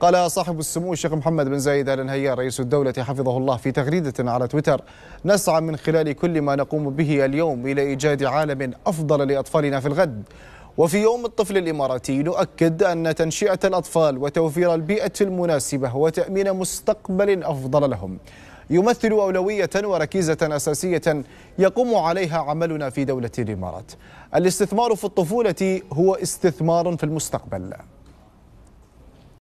قال صاحب السمو الشيخ محمد بن زايد ال نهيان رئيس الدولة حفظه الله في تغريدة على تويتر نسعى من خلال كل ما نقوم به اليوم إلى إيجاد عالم أفضل لأطفالنا في الغد وفي يوم الطفل الإماراتي نؤكد أن تنشئة الأطفال وتوفير البيئة المناسبة وتأمين مستقبل أفضل لهم يمثل أولوية وركيزة أساسية يقوم عليها عملنا في دولة الإمارات الاستثمار في الطفولة هو استثمار في المستقبل